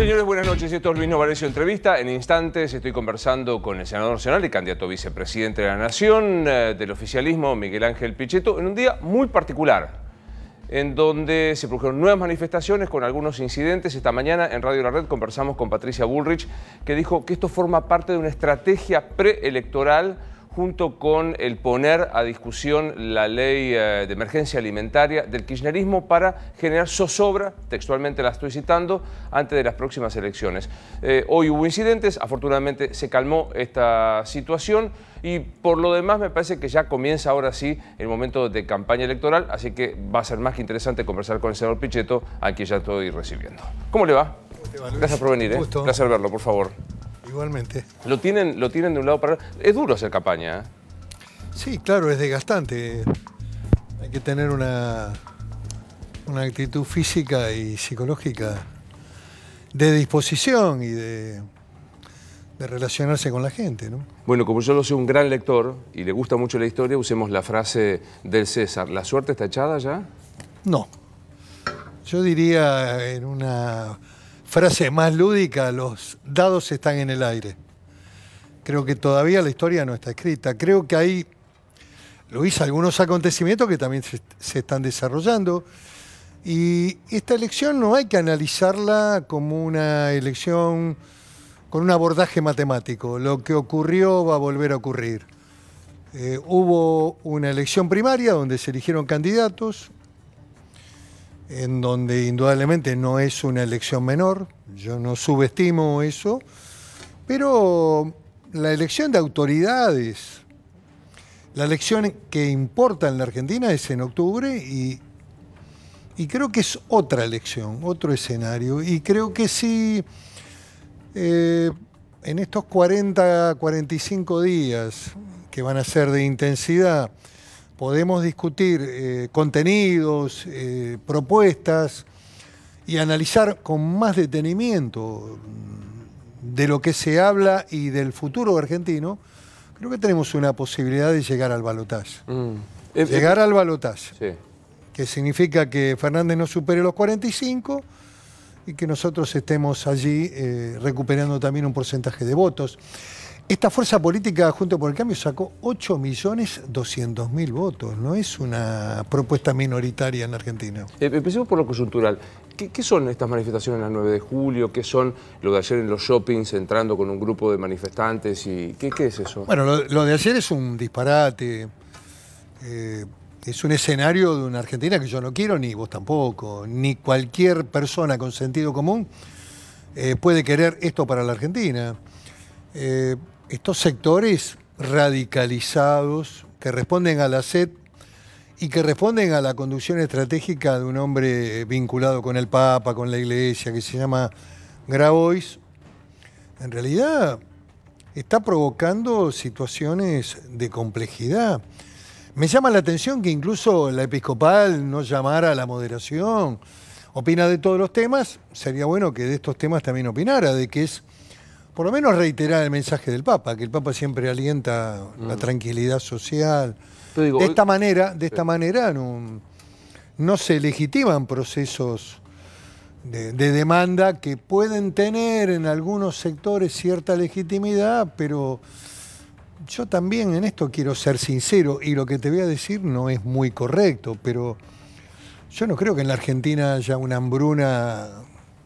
Señores, buenas noches. Esto es Luis Novarecio Entrevista. En instantes estoy conversando con el senador nacional y candidato a vicepresidente de la Nación eh, del oficialismo, Miguel Ángel Pichetto, en un día muy particular, en donde se produjeron nuevas manifestaciones con algunos incidentes. Esta mañana en Radio La Red conversamos con Patricia Bullrich, que dijo que esto forma parte de una estrategia preelectoral junto con el poner a discusión la ley eh, de emergencia alimentaria del kirchnerismo para generar zozobra, textualmente la estoy citando, antes de las próximas elecciones. Eh, hoy hubo incidentes, afortunadamente se calmó esta situación y por lo demás me parece que ya comienza ahora sí el momento de campaña electoral, así que va a ser más que interesante conversar con el senador Pichetto, a quien ya estoy recibiendo. ¿Cómo le va? Gracias por venir, eh. por verlo, por favor. Igualmente. Lo tienen, lo tienen de un lado para otro. Es duro hacer campaña. ¿eh? Sí, claro, es desgastante. Hay que tener una, una actitud física y psicológica de disposición y de, relacionarse con la gente. Bueno, como yo lo soy un gran lector y le gusta mucho la historia, usemos la frase del César. ¿La suerte está echada ya? No. Yo diría en una frase más lúdica, los dados están en el aire. Creo que todavía la historia no está escrita. Creo que hay, Luis, algunos acontecimientos que también se, están desarrollando. Y esta elección no hay que analizarla como una elección con un abordaje matemático. Lo que ocurrió va a volver a ocurrir. Eh, hubo una elección primaria donde se eligieron candidatos, en donde indudablemente no es una elección menor, yo no subestimo eso, pero la elección de autoridades, la elección que importa en la Argentina es en octubre y, creo que es otra elección, otro escenario, y creo que si eh, en estos 40, 45 días que van a ser de intensidad, podemos discutir eh, contenidos, eh, propuestas y analizar con más detenimiento de lo que se habla y del futuro argentino, creo que tenemos una posibilidad de llegar al balotaje. Mm. Eh, llegar al balotaje, que significa que Fernández no supere los 45 y que nosotros estemos allí recuperando también un porcentaje de votos. Esta fuerza política junto por el cambio sacó 8.200.000 votos. No es una propuesta minoritaria en Argentina. Eh, empecemos por lo coyuntural. ¿Qué, son estas manifestaciones las 9 de julio? ¿Qué son lo de ayer en los shoppings entrando con un grupo de manifestantes? y ¿Qué, es eso? Bueno, lo, de ayer es un disparate. Eh, es un escenario de una Argentina que yo no quiero, ni vos tampoco, ni cualquier persona con sentido común eh, puede querer esto para la Argentina estos sectores radicalizados que responden a la SED y que responden a la conducción estratégica de un hombre vinculado con el Papa, con la Iglesia, que se llama Grabois, en realidad está provocando situaciones de complejidad. Me llama la atención que incluso la episcopal no llamara a la moderación. Opina de todos los temas, sería bueno que de estos temas también opinara, de que es por lo menos reiterar el mensaje del Papa, que el Papa siempre alienta la mm. tranquilidad social. de esta manera, de esta manera no, se legitiman procesos de, de, demanda que pueden tener en algunos sectores cierta legitimidad, pero yo también en esto quiero ser sincero y lo que te voy a decir no es muy correcto, pero yo no creo que en la Argentina haya una hambruna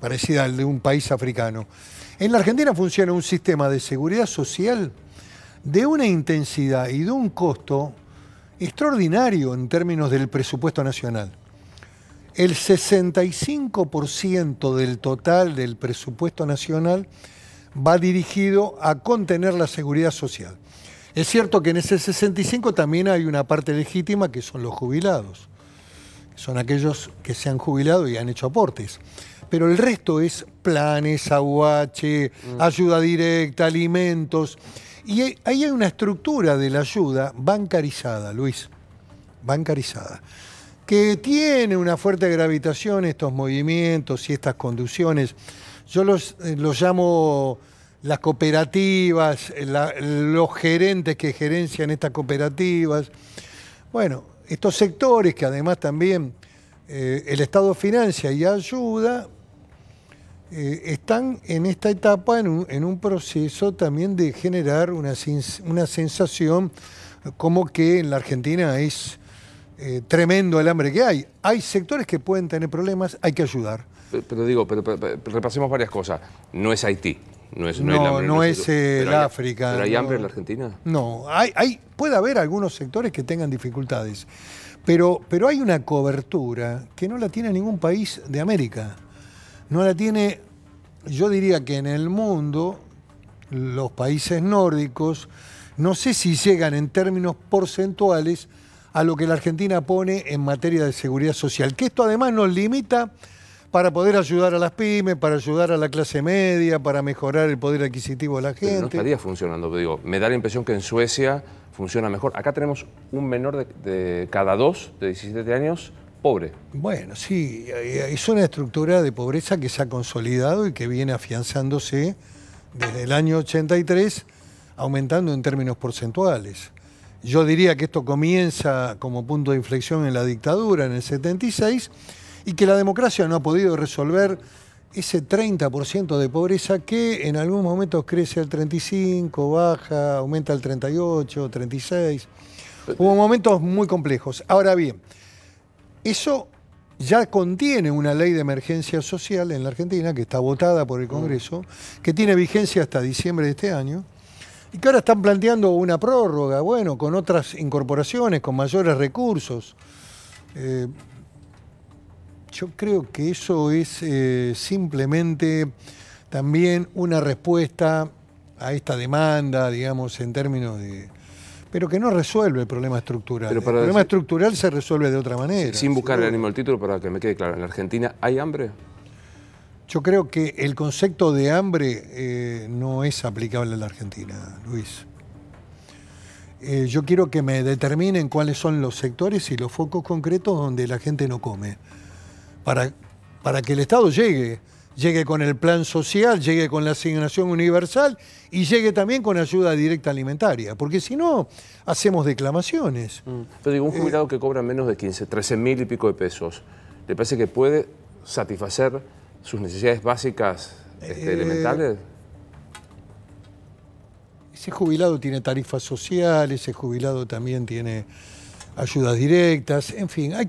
parecida al de un país africano. En la Argentina funciona un sistema de seguridad social de una intensidad y de un costo extraordinario en términos del presupuesto nacional. El 65% del total del presupuesto nacional va dirigido a contener la seguridad social. Es cierto que en ese 65 también hay una parte legítima que son los jubilados, que son aquellos que se han jubilado y han hecho aportes pero el resto es planes, aguache, mm. ayuda directa, alimentos. Y ahí hay una estructura de la ayuda bancarizada, Luis, bancarizada, que tiene una fuerte gravitación estos movimientos y estas conducciones. Yo los, eh, los llamo las cooperativas, los gerentes que gerencian estas cooperativas. Bueno, estos sectores que además también eh, el Estado financia y ayuda, eh, están en esta etapa en un, proceso también de generar una, una sensación como que en la Argentina es eh, tremendo el hambre que hay. Hay sectores que pueden tener problemas, hay que ayudar. Pero, digo, pero, repasemos varias cosas. No es Haití. No es, no, es, África. ¿Pero hay hambre en la Argentina? No, hay, hay, puede haber algunos sectores que tengan dificultades, pero, pero hay una cobertura que no la tiene ningún país de América no la tiene, yo diría que en el mundo, los países nórdicos, no sé si llegan en términos porcentuales a lo que la Argentina pone en materia de seguridad social, que esto además nos limita para poder ayudar a las pymes, para ayudar a la clase media, para mejorar el poder adquisitivo de la gente. Pero no estaría funcionando, digo, me da la impresión que en Suecia funciona mejor. Acá tenemos un menor de cada dos de 17 años pobre. Bueno, sí, eh, es una estructura de pobreza que se ha consolidado y que viene afianzándose desde el año 83, aumentando en términos porcentuales. Yo diría que esto comienza como punto de inflexión en la dictadura, en el 76, y que la democracia no ha podido resolver ese 30% de pobreza que en algunos momentos crece al 35, baja, aumenta al 38, 36. Hubo momentos muy complejos. Ahora bien, eso ya contiene una ley de emergencia social en la Argentina que está votada por el Congreso, que tiene vigencia hasta diciembre de este año, y que ahora están planteando una prórroga, bueno, con otras incorporaciones, con mayores recursos. Eh, yo creo que eso es eh, simplemente también una respuesta a esta demanda, digamos, en términos de, pero que no resuelve el problema estructural. el problema estructural se resuelve de otra manera. Sin buscar el ánimo al título, para que me quede claro, ¿en la Argentina hay hambre? Yo creo que el concepto de hambre eh, no es aplicable a la Argentina, Luis. Eh, yo quiero que me determinen cuáles son los sectores y los focos concretos donde la gente no come, para, para que el Estado llegue llegue con el plan social, llegue con la asignación universal y llegue también con ayuda directa alimentaria, porque si no, hacemos declamaciones. Pero mm. digo, un eh, jubilado que cobra menos de 15, 13 mil y pico de pesos, ¿le parece que puede satisfacer sus necesidades básicas este, eh, elementales? Ese jubilado tiene tarifas sociales, ese jubilado también tiene ayudas directas, en fin, hay,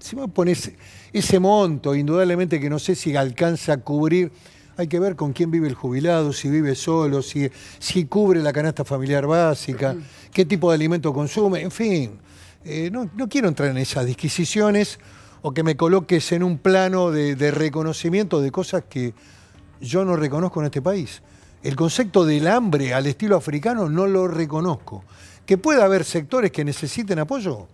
si me pones ese monto, indudablemente que no sé si alcanza a cubrir, hay que ver con quién vive el jubilado, si vive solo, si, si cubre la canasta familiar básica, mm. qué tipo de alimento consume, en fin. Eh, no, quiero entrar en esas disquisiciones o que me coloques en un plano de, de reconocimiento de cosas que yo no reconozco en este país. El concepto del hambre al estilo africano no lo reconozco. Que pueda haber sectores que necesiten apoyo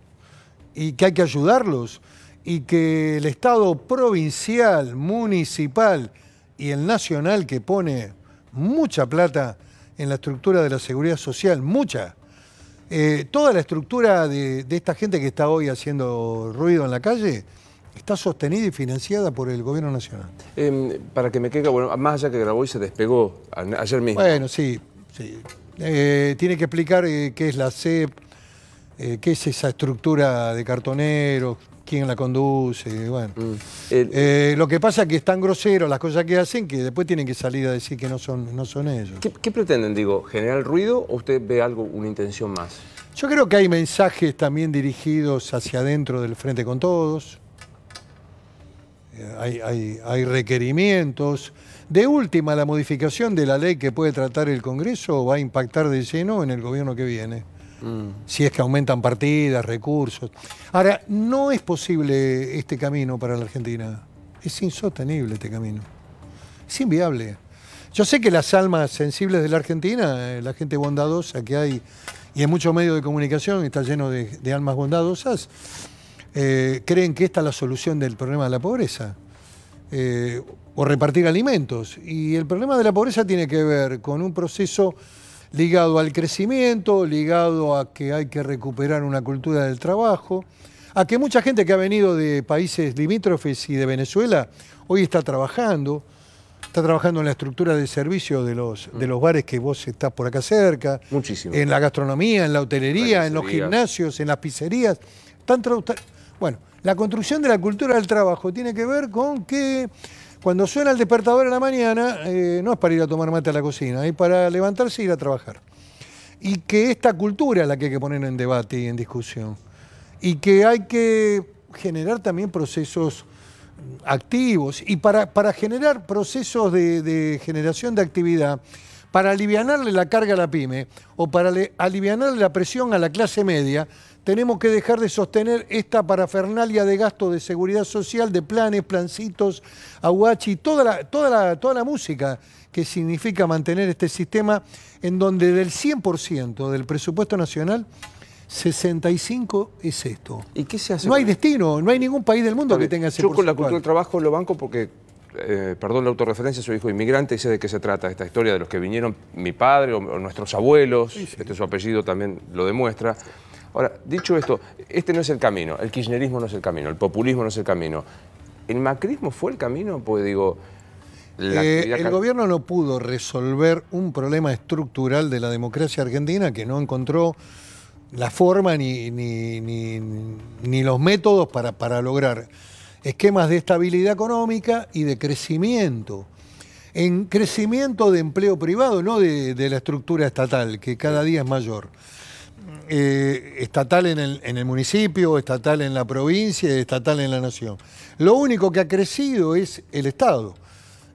y que hay que ayudarlos, y que el Estado provincial, municipal y el nacional que pone mucha plata en la estructura de la seguridad social, mucha, eh, toda la estructura de, esta gente que está hoy haciendo ruido en la calle, Está sostenida y financiada por el gobierno nacional. Em, para que me quede, bueno, más allá que grabó y se despegó ayer mismo. Bueno, sí, sí. Eh, tiene que explicar eh, qué es la CEP, qué es esa estructura de cartoneros, quién la conduce, bueno. Mm. Eh, lo que pasa es que es tan grosero las cosas que hacen que después tienen que salir a decir que no son, no son ellos. ¿Qué, pretenden, digo? ¿Generar ruido o usted ve algo, una intención más? Yo creo que hay mensajes también dirigidos hacia adentro del Frente con Todos. Eh, hay, hay, hay, requerimientos. De última, la modificación de la ley que puede tratar el Congreso va a impactar de lleno en el gobierno que viene. Mm. Si es que aumentan partidas, recursos. Ahora, no es posible este camino para la Argentina. Es insostenible este camino. Es inviable. Yo sé que las almas sensibles de la Argentina, eh, la gente bondadosa que hay, y en muchos medios de comunicación está lleno de, almas bondadosas, eh, creen que esta es la solución del problema de la pobreza. Eh, o repartir alimentos. Y el problema de la pobreza tiene que ver con un proceso ligado al crecimiento, ligado a que hay que recuperar una cultura del trabajo, a que mucha gente que ha venido de países limítrofes y de Venezuela hoy está trabajando, está trabajando en la estructura de servicio de los, de mm. los bares que vos estás por acá cerca, Muchísimo. en la gastronomía, en la hotelería, en los gimnasios, en las pizzerías, están, bueno, la construcción de la cultura del trabajo tiene que ver con que cuando suena el despertador en la mañana, eh, no es para ir a tomar mate a la cocina, es para levantarse y ir a trabajar. Y que esta cultura es la que hay que poner en debate y en discusión. Y que hay que generar también procesos activos. Y para, generar procesos de, de generación de actividad, para aliviarle la carga a la pyme o para aliviarle la presión a la clase media, tenemos que dejar de sostener esta parafernalia de gasto de seguridad social, de planes, plancitos, aguachi, toda la, toda toda la música que significa mantener este sistema en donde del 100% del presupuesto nacional, 65 es esto. ¿Y qué se hace? No hay destino, no hay ningún país del mundo que tenga ese Yo con la cultura del trabajo lo banco porque eh, perdón la autorreferencia, soy hijo inmigrante y sé de qué se trata esta historia, de los que vinieron mi padre o, nuestros abuelos, este su apellido también lo demuestra. Ahora, dicho esto, este no es el camino, el kirchnerismo no es el camino, el populismo no es el camino. ¿El macrismo fue el camino? Pues digo... Eh, el gobierno no pudo resolver un problema estructural de la democracia argentina que no encontró la forma ni, ni, los métodos para, para lograr esquemas de estabilidad económica y de crecimiento. En crecimiento de empleo privado, no de, de la estructura estatal, que cada día es mayor. Eh, estatal en el, en el, municipio, estatal en la provincia, y estatal en la nación. Lo único que ha crecido es el Estado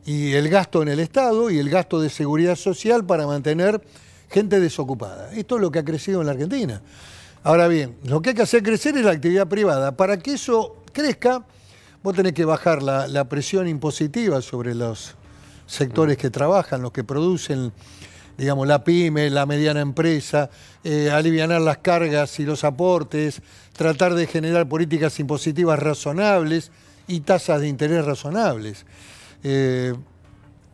y el gasto en el Estado y el gasto de seguridad social para mantener gente desocupada. Esto es lo que ha crecido en la Argentina. Ahora bien, lo que hay que hacer crecer es la actividad privada. Para que eso crezca, vos tenés que bajar la, la presión impositiva sobre los sectores que trabajan, los que producen digamos, la pyme, la mediana empresa, eh, aliviar las cargas y los aportes, tratar de generar políticas impositivas razonables y tasas de interés razonables. Eh,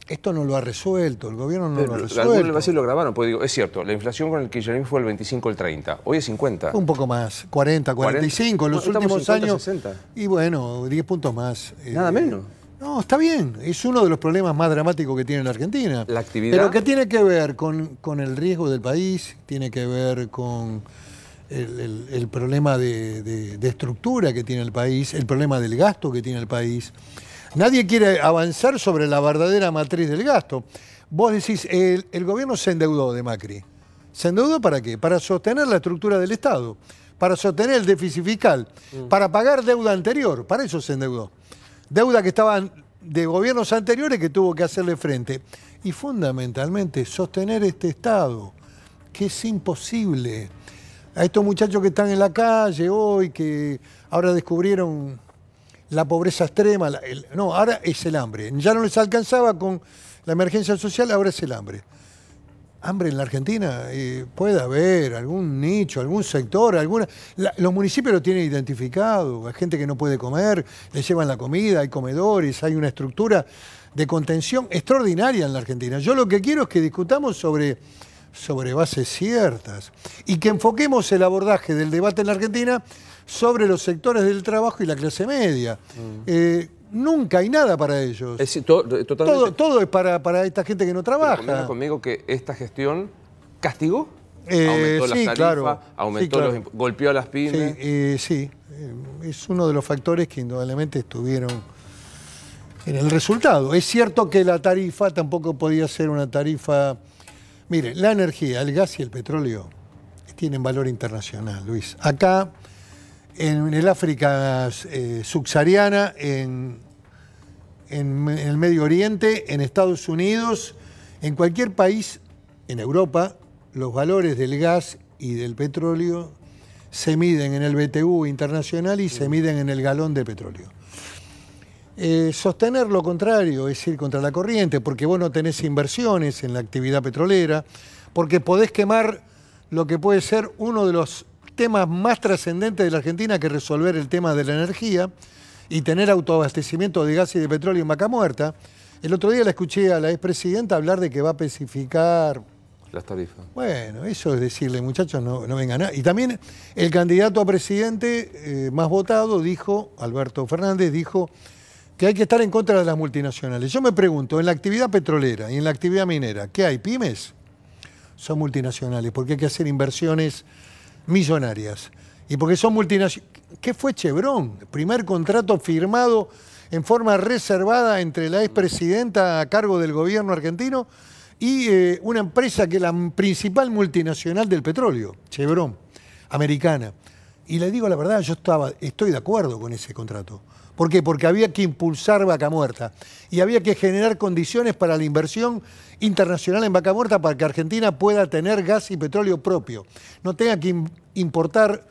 esto no lo ha resuelto, el gobierno no lo ha resuelto. Algunos lo grabaron, porque es cierto, la inflación con el kirchnerismo fue el 25 al 30, hoy es 50. Un poco más, 40, 45, en los últimos años. Y bueno, 10 puntos más. Eh, Nada menos. No, está bien. Es uno de los problemas más dramáticos que tiene la Argentina. La actividad. Pero que tiene que ver con, el riesgo del país, tiene que ver con el, problema de, estructura que tiene el país, el problema del gasto que tiene el país. Nadie quiere avanzar sobre la verdadera matriz del gasto. Vos decís, el, gobierno se endeudó de Macri. ¿Se endeudó para qué? Para sostener la estructura del Estado, para sostener el déficit fiscal, mm. para pagar deuda anterior. Para eso se endeudó deuda que estaban de gobiernos anteriores que tuvo que hacerle frente. Y fundamentalmente sostener este Estado, que es imposible. A estos muchachos que están en la calle hoy, que ahora descubrieron la pobreza extrema, no, ahora es el hambre. Ya no les alcanzaba con la emergencia social, ahora es el hambre hambre en la Argentina? puede haber algún nicho, algún sector, alguna. los municipios lo tienen identificado, hay gente que no puede comer, le llevan la comida, hay comedores, hay una estructura de contención extraordinaria en la Argentina. Yo lo que quiero es que discutamos sobre, sobre bases ciertas y que enfoquemos el abordaje del debate en la Argentina sobre los sectores del trabajo y la clase media. Mm. Eh, nunca hay nada para ellos. Eh, todo, es para, para, esta gente que no trabaja. conmigo que esta gestión castigó. Eh, aumentó sí, las claro, aumentó los impuestos golpeó a las pymes. Sí, eh, sí, es uno de los factores que indudablemente estuvieron en el resultado. Es cierto que la tarifa tampoco podía ser una tarifa... Mire, la energía, el gas y el petróleo tienen valor internacional, Luis. Acá en el África eh, subsahariana, en, el Medio Oriente, en Estados Unidos, en cualquier país, en Europa, los valores del gas y del petróleo se miden en el BTU internacional y se mm. miden en el galón de petróleo. Eh, sostener lo contrario, es ir contra la corriente, porque vos no tenés inversiones en la actividad petrolera, porque podés quemar lo que puede ser uno de los temas más trascendentes de la Argentina que resolver el tema de la energía y tener autoabastecimiento de gas y de petróleo en vaca muerta. El otro día la escuché a la expresidenta hablar de que va a especificar... Las tarifas. Bueno, eso es decirle, muchachos, no, no vengan nada. Y también el candidato a presidente eh, más votado dijo, Alberto Fernández, dijo que hay que estar en contra de las multinacionales. Yo me pregunto, en la actividad petrolera y en la actividad minera, ¿qué hay? ¿Pymes? Son multinacionales, porque hay que hacer inversiones millonarias. Y porque son multinacionales. ¿Qué fue Chevron? Primer contrato firmado en forma reservada entre la expresidenta a cargo del gobierno argentino y eh, una empresa que es la principal multinacional del petróleo, Chevron, americana. Y le digo la verdad, yo estaba, estoy de acuerdo con ese contrato. ¿Por qué? Porque había que impulsar Vaca Muerta y había que generar condiciones para la inversión internacional en Vaca Muerta para que Argentina pueda tener gas y petróleo propio. No tenga que importar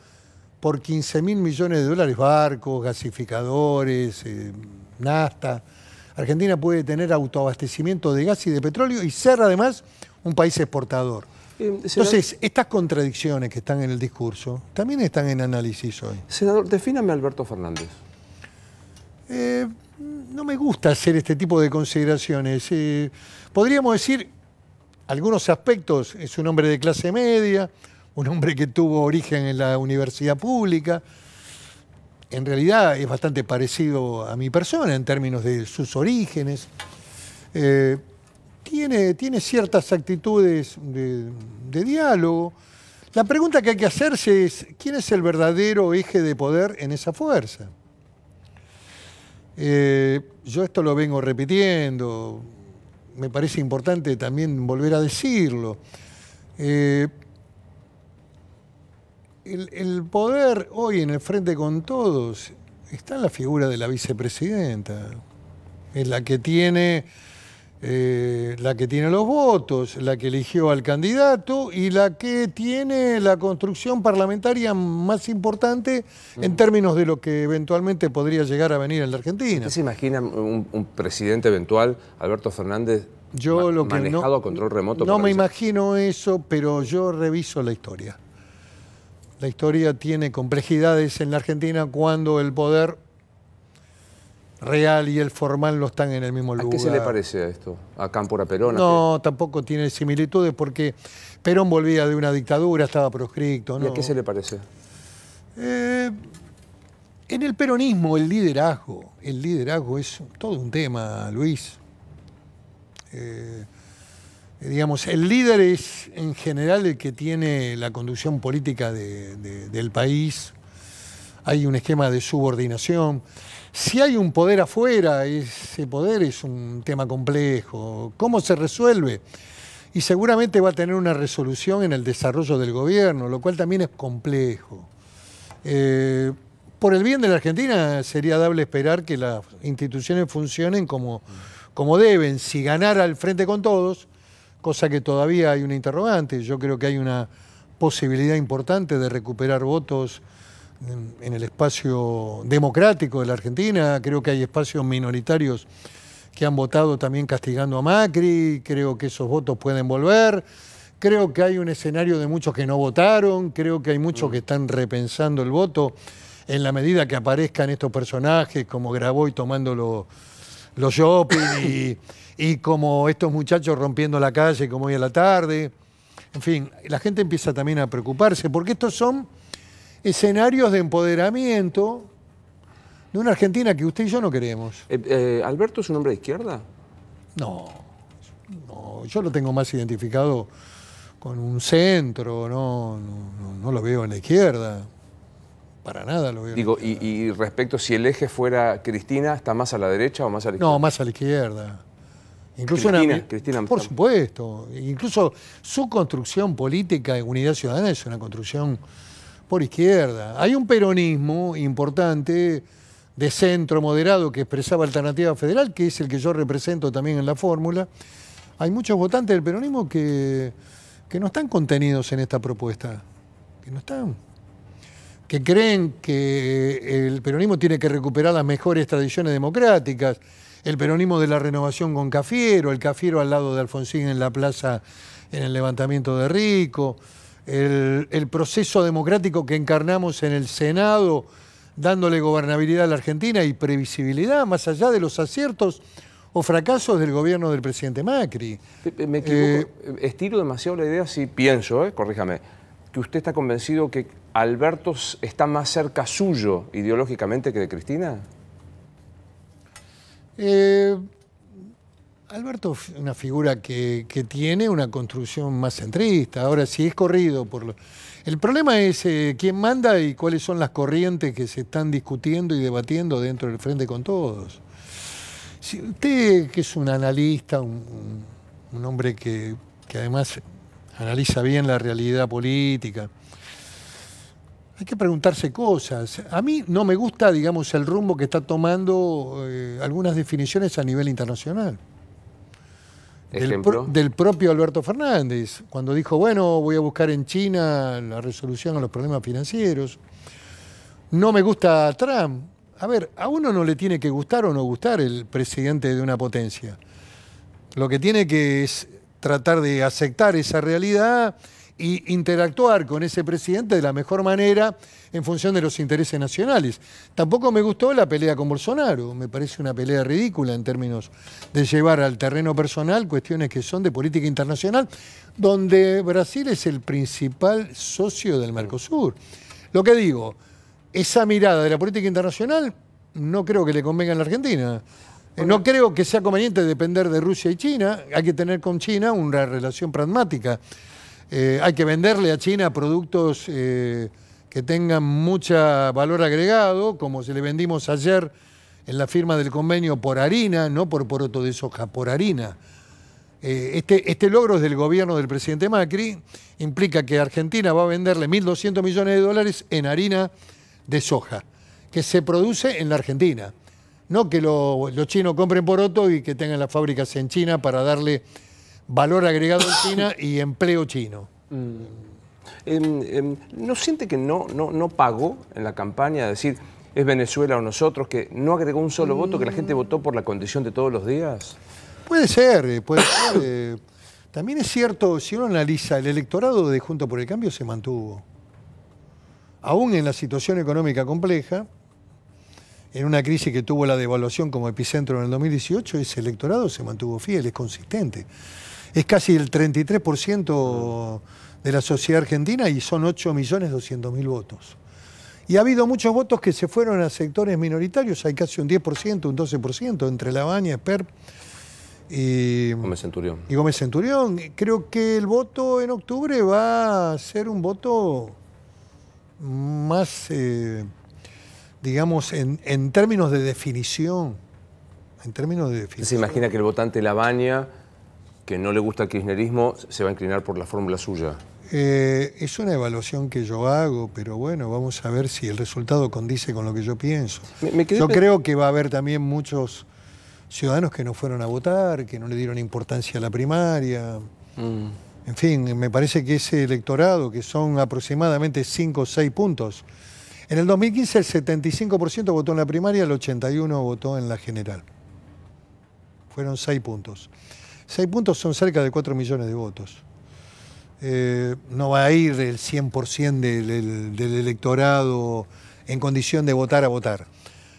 por 15 mil millones de dólares barcos, gasificadores, eh, nafta. Argentina puede tener autoabastecimiento de gas y de petróleo y ser además un país exportador. Eh, Entonces, estas contradicciones que están en el discurso también están en análisis hoy. Senador, defíname Alberto Fernández. Eh, no me gusta hacer este tipo de consideraciones. Eh, podríamos decir, algunos aspectos, es un hombre de clase media, un hombre que tuvo origen en la universidad pública. En realidad es bastante parecido a mi persona en términos de sus orígenes. Eh, tiene, ciertas actitudes de, de diálogo. La pregunta que hay que hacerse es, ¿quién es el verdadero eje de poder en esa fuerza? Eh, yo esto lo vengo repitiendo, me parece importante también volver a decirlo. Eh, el, el, poder hoy en el frente con todos está en la figura de la vicepresidenta, es la que tiene eh, la que tiene los votos, la que eligió al candidato y la que tiene la construcción parlamentaria más importante en términos de lo que eventualmente podría llegar a venir en la Argentina. ¿Usted se imagina un, presidente eventual, Alberto Fernández, yo que manejado a control remoto? No me imagino eso, pero yo reviso la historia. La historia tiene complejidades en la Argentina cuando el poder real y el formal no están en el mismo lugar. ¿A qué se le parece a esto? ¿A Cámpora Perón? No, tampoco tiene similitudes porque Perón volvía de una dictadura, estaba proscripto. ¿Y a qué se le parece? Eh, en el peronismo, el liderazgo, el liderazgo es todo un tema, Luis. Eh, eh, digamos, el líder es en general el que tiene la conducción política del país. Hay un esquema de subordinación si hay un poder afuera, ese poder es un tema complejo. ¿Cómo se resuelve? Y seguramente va a tener una resolución en el desarrollo del gobierno, lo cual también es complejo. Eh, por el bien de la Argentina sería dable esperar que las instituciones funcionen como, como deben. Si ganara al frente con todos, cosa que todavía hay una interrogante, yo creo que hay una posibilidad importante de recuperar votos en el espacio democrático de la Argentina, creo que hay espacios minoritarios que han votado también castigando a Macri, creo que esos votos pueden volver, creo que hay un escenario de muchos que no votaron, creo que hay muchos que están repensando el voto en la medida que aparezcan estos personajes como Graboy tomando los shoppings, y, como estos muchachos rompiendo la calle como hoy a la tarde. En fin, la gente empieza también a preocuparse porque estos son escenarios de empoderamiento de una Argentina que usted y yo no queremos. Eh, eh, ¿Alberto es un hombre de izquierda? No, no, yo lo tengo más identificado con un centro, no, no, lo veo en la izquierda. Para nada lo veo. Digo, Y, y, respecto si el eje fuera Cristina, ¿está más a la derecha o más a la izquierda? No, más a la izquierda. Incluso Cristina, Cristina Por supuesto. Incluso su construcción política, Unidad Ciudadana, es una construcción por izquierda. Hay un peronismo importante de centro moderado que expresaba Alternativa Federal, que es el que yo represento también en la fórmula. Hay muchos votantes del peronismo que, que no están contenidos en esta propuesta, que no están que creen que el peronismo tiene que recuperar las mejores tradiciones democráticas, el peronismo de la renovación con Cafiero, el Cafiero al lado de Alfonsín en la plaza en el levantamiento de Rico, el, proceso democrático que encarnamos en el Senado, dándole gobernabilidad a la Argentina y previsibilidad, más allá de los aciertos o fracasos del gobierno del presidente Macri. Me equivoco, eh, estiro demasiado la idea si pienso, eh, corríjame, que usted está convencido que Alberto está más cerca suyo ideológicamente que de Cristina. Eh, Alberto es una figura que, tiene una construcción más centrista. Ahora, si es corrido por... El problema es eh, quién manda y cuáles son las corrientes que se están discutiendo y debatiendo dentro del Frente con Todos. Si usted, que es un analista, un, hombre que, además analiza bien la realidad política, hay que preguntarse cosas. A mí no me gusta, digamos, el rumbo que está tomando eh, algunas definiciones a nivel internacional del, propio Alberto Fernández, cuando dijo, bueno, voy a buscar en China la resolución a los problemas financieros. No me gusta Trump. A ver, a uno no le tiene que gustar o no gustar el presidente de una potencia. Lo que tiene que es tratar de aceptar esa realidad y interactuar con ese presidente de la mejor manera en función de los intereses nacionales. Tampoco me gustó la pelea con Bolsonaro, me parece una pelea ridícula en términos de llevar al terreno personal cuestiones que son de política internacional, donde Brasil es el principal socio del Mercosur. Lo que digo, esa mirada de la política internacional no creo que le convenga a la Argentina. Eh, no creo que sea conveniente depender de Rusia y China. Hay que tener con China una relación pragmática. Eh, hay que venderle a China productos eh, que tengan mucho valor agregado, como se le vendimos ayer en la firma del convenio por harina, no por poroto de soja, por harina. Eh, este, este logro del gobierno del presidente Macri implica que Argentina va a venderle 1.200 millones de dólares en harina de soja, que se produce en la Argentina. No que los chinos compren poroto y que tengan las fábricas en China para darle valor agregado en China y empleo chino. Mm. Em, em, ¿No siente que no, no, pagó en la campaña decir es Venezuela o nosotros, que no agregó un solo voto, que la gente votó por la condición de todos los días? Puede ser, eh, puede ser. Eh. también es cierto, si uno analiza, el electorado de Junto por el Cambio se mantuvo. Aún en la situación económica compleja, en una crisis que tuvo la devaluación como epicentro en el 2018, ese electorado se mantuvo fiel, es consistente es casi el 33% de la sociedad argentina y son 8.200.000 votos. Y ha habido muchos votos que se fueron a sectores minoritarios, hay casi un 10%, un 12% entre La Baña, y Gómez Centurión. Y Gómez Centurión. Creo que el voto en octubre va a ser un voto más, eh, digamos, en, términos de definición. En términos ¿Se imagina que el votante La que no le gusta el kirchnerismo se va a inclinar por la fórmula suya? Eh, es una evaluación que yo hago, pero bueno, vamos a ver si el resultado condice con lo que yo pienso. yo creo que va a haber también muchos ciudadanos que no fueron a votar, que no le dieron importancia a la primaria. Mm. En fin, me parece que ese electorado, que son aproximadamente 5 o 6 puntos, en el 2015 el 75% votó en la primaria, el 81% votó en la general. Fueron 6 puntos. Seis puntos son cerca de 4 millones de votos. Eh, no va a ir el 100% del, electorado en condición de votar a votar.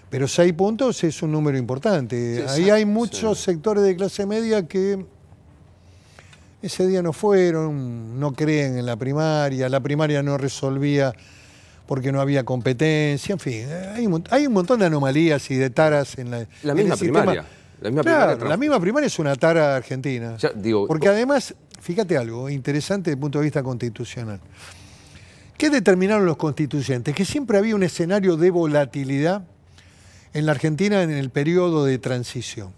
Pero seis puntos es un número importante. Ahí hay muchos sectores de clase media que ese día no fueron, no creen en la primaria, la primaria no resolvía porque no había competencia, en fin, eh, hay un, montón de anomalías y de taras en la, misma primaria. La misma, primaria, es una tara argentina. digo, porque además, fíjate algo interesante desde el punto de vista constitucional. ¿Qué determinaron los constituyentes? Que siempre había un escenario de volatilidad en la Argentina en el periodo de transición,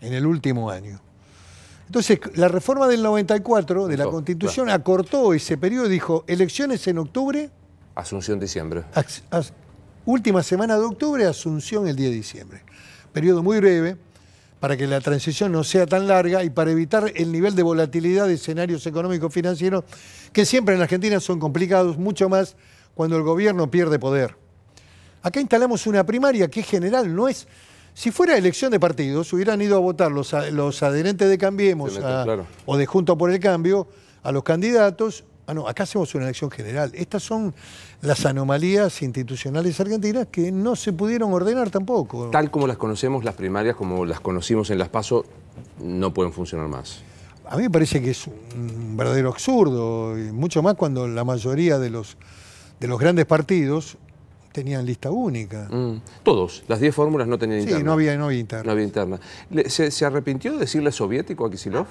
en el último año. Entonces, la reforma del 94 de la Constitución acortó ese periodo, dijo elecciones en octubre. Asunción diciembre. última semana de octubre, Asunción el 10 de diciembre periodo muy breve, para que la transición no sea tan larga y para evitar el nivel de volatilidad de escenarios económicos financieros que siempre en la Argentina son complicados, mucho más cuando el gobierno pierde poder. Acá instalamos una primaria que es general, no es... Si fuera elección de partidos, hubieran ido a votar los, los adherentes de Cambiemos o de Junto por el Cambio a los candidatos Ah, no, acá hacemos una elección general. Estas son las anomalías institucionales argentinas que no se pudieron ordenar tampoco. Tal como las conocemos, las primarias, como las conocimos en las PASO, no pueden funcionar más. A mí me parece que es un verdadero absurdo, mucho más cuando la mayoría de los, de los grandes partidos tenían lista única. Mm. todos, las 10 fórmulas no tenían interna. Sí, no había, interna. ¿Se, ¿Se, arrepintió de decirle soviético a Kisilov?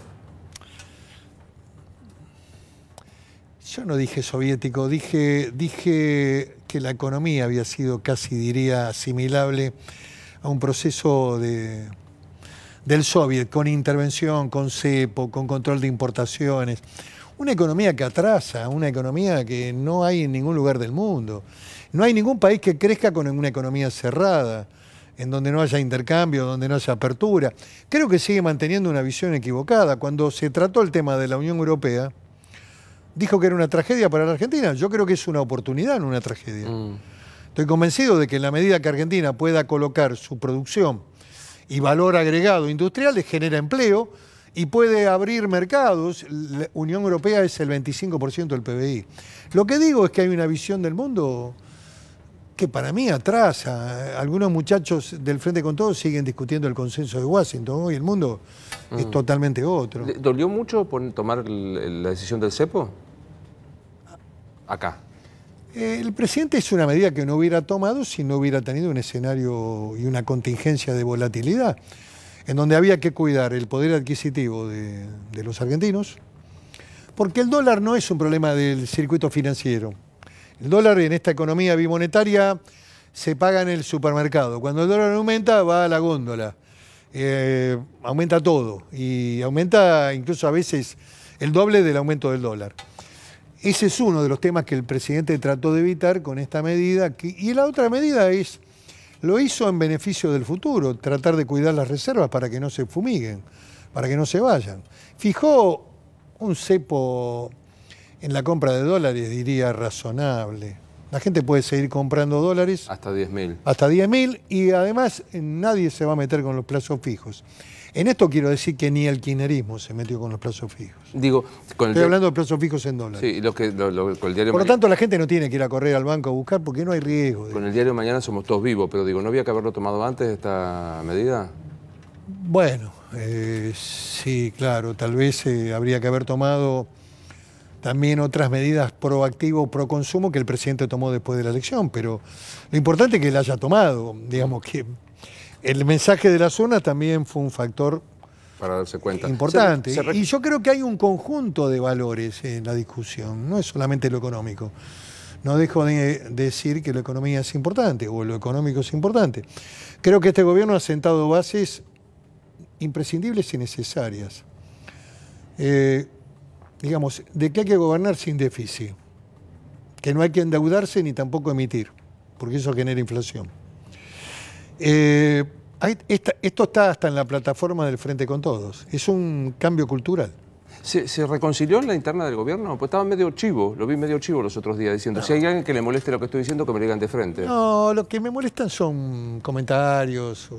Yo no dije soviético, dije, dije que la economía había sido casi, diría, asimilable a un proceso del soviet, con intervención, con cepo, con control de importaciones. Una economía que atrasa, una economía que no hay en ningún lugar del mundo. No hay ningún país que crezca con una economía cerrada, en donde no haya intercambio, donde no haya apertura. Creo que sigue manteniendo una visión equivocada. Cuando se trató el tema de la Unión Europea, dijo que era una tragedia para la Argentina. Yo creo que es una oportunidad no una tragedia. Estoy convencido de que en la medida que Argentina pueda colocar su producción y valor agregado industrial, le genera empleo y puede abrir mercados. La Unión Europea es el 25% del PBI. Lo que digo es que hay una visión del mundo que para mí atrasa. Algunos muchachos del Frente con Todos siguen discutiendo el consenso de Washington. Hoy el mundo es mm. totalmente otro. ¿Dolió mucho tomar la decisión del CEPO? acá? Eh, el presidente es una medida que no hubiera tomado si no hubiera tenido un escenario y una contingencia de volatilidad, en donde había que cuidar el poder adquisitivo de, los argentinos, porque el dólar no es un problema del circuito financiero. El dólar en esta economía bimonetaria se paga en el supermercado. Cuando el dólar aumenta, va a la góndola. Eh, aumenta todo y aumenta incluso a veces el doble del aumento del dólar. Ese es uno de los temas que el presidente trató de evitar con esta medida. y la otra medida es, lo hizo en beneficio del futuro, tratar de cuidar las reservas para que no se fumiguen, para que no se vayan. Fijó un cepo en la compra de dólares, diría, razonable. La gente puede seguir comprando dólares. Hasta 10.000. Hasta 10.000 y además nadie se va a meter con los plazos fijos. En esto quiero decir que ni el kirchnerismo se metió con los plazos fijos. Digo, Estoy hablando de plazos fijos en dólares. Por lo tanto, la gente no tiene que ir a correr al banco a buscar porque no hay riesgo. Con el diario Mañana somos todos vivos, pero digo, ¿no había que haberlo tomado antes esta medida? Bueno, eh, sí, claro, tal vez eh, habría que haber tomado también otras medidas proactivo, pro consumo que el presidente tomó después de la elección, pero lo importante es que la haya tomado, digamos que el mensaje de la zona también fue un factor Importante. y yo creo que hay un conjunto de valores en la discusión, no es solamente lo económico. No dejo de decir que la economía es importante o lo económico es importante. Creo que este gobierno ha sentado bases imprescindibles y necesarias. Eh, digamos, de que hay que gobernar sin déficit, que no hay que endeudarse ni tampoco emitir, porque eso genera inflación. Eh, esto está hasta en la plataforma del Frente con Todos. Es un cambio cultural. ¿Se, reconcilió en la interna del gobierno? Pues estaba medio chivo, lo vi medio chivo los otros días diciendo, si hay alguien que le moleste lo que estoy diciendo, que me lo digan de frente. No, lo que me molestan son comentarios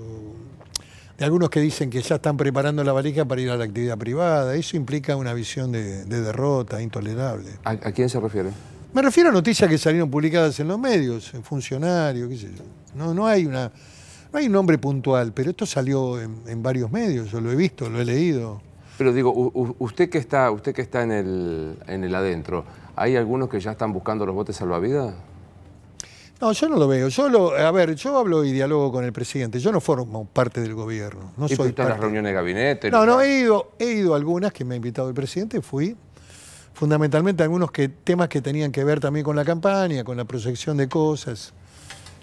de algunos que dicen que ya están preparando la valija para ir a la actividad privada. Eso implica una visión de, derrota intolerable. ¿A, quién se refiere? Me refiero a noticias que salieron publicadas en los medios, en funcionarios, qué sé yo. No, no hay una... No hay nombre puntual, pero esto salió en, varios medios, yo lo he visto, lo he leído. Pero digo, usted que está, usted que está en el, adentro, ¿hay algunos que ya están buscando los botes salvavidas? No, yo no lo veo. Yo a ver, yo hablo y dialogo con el presidente. Yo no formo parte del gobierno. No las reuniones de gabinete? No, no, he ido, he ido a algunas que me ha invitado el presidente. Fui fundamentalmente algunos que, temas que tenían que ver también con la campaña, con la proyección de cosas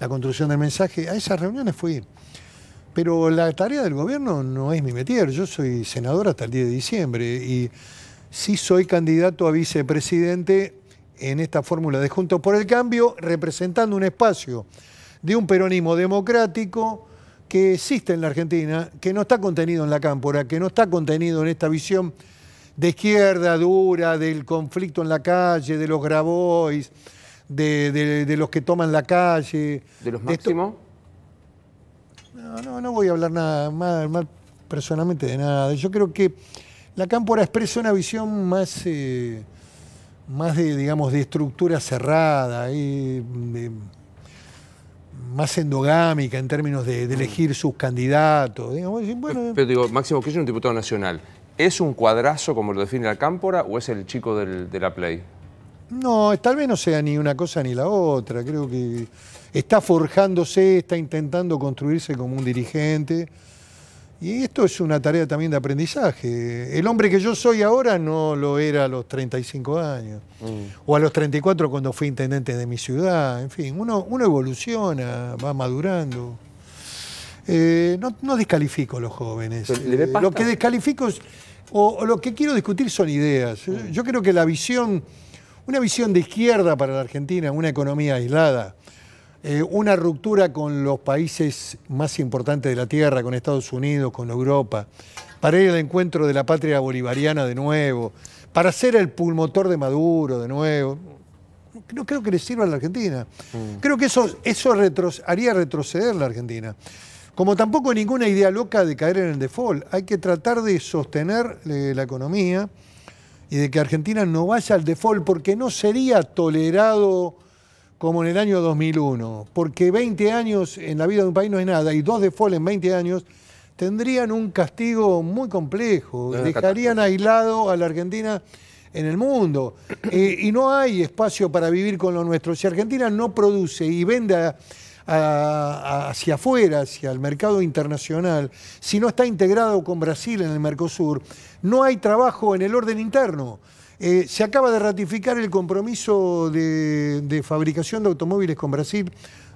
la construcción del mensaje. A esas reuniones fui. Pero la tarea del gobierno no es mi metier. Yo soy senador hasta el 10 de diciembre y sí soy candidato a vicepresidente en esta fórmula de Juntos por el Cambio, representando un espacio de un peronismo democrático que existe en la Argentina, que no está contenido en la cámpora, que no está contenido en esta visión de izquierda dura, del conflicto en la calle, de los Grabois, de, de, los que toman la calle. ¿De los máximos? No, no, no voy a hablar nada más, personalmente de nada. Yo creo que la Cámpora expresa una visión más, eh, más de, digamos, de estructura cerrada, y mm, más endogámica en términos de, mm. elegir sus candidatos. pero, digo, Máximo que es un diputado nacional. ¿Es un cuadrazo como lo define la Cámpora o es el chico de la Play? No, tal vez no sea ni una cosa ni la otra. Creo que está forjándose, está intentando construirse como un dirigente. Y esto es una tarea también de aprendizaje. El hombre que yo soy ahora no lo era a los 35 años, mm. o a los 34 cuando fui intendente de mi ciudad. En fin, uno, evoluciona, va madurando. Eh, no, descalifico a los jóvenes. Eh, lo que descalifico es, o, lo que quiero discutir son ideas. Mm. Yo creo que la visión una visión de izquierda para la Argentina, una economía aislada, eh, una ruptura con los países más importantes de la Tierra, con Estados Unidos, con Europa, para ir al encuentro de la patria bolivariana de nuevo, para ser el pulmotor de Maduro de nuevo. No creo que le sirva a la Argentina. Mm. Creo que eso, eso haría retroceder la Argentina. Como tampoco ninguna idea loca de caer en el default. Hay que tratar de sostener eh, la economía, y de que Argentina no vaya al default, porque no sería tolerado como en el año 2001, porque 20 años en la vida de un país no es nada, y dos default en 20 años tendrían un castigo muy complejo, dejarían aislado a la Argentina en el mundo. Eh, y no hay espacio para vivir con lo nuestro. Si Argentina no produce y vende hacia afuera, hacia el mercado internacional, si no está integrado con Brasil en el Mercosur, no hay trabajo en el orden interno. Eh, se acaba de ratificar el compromiso de, fabricación de automóviles con Brasil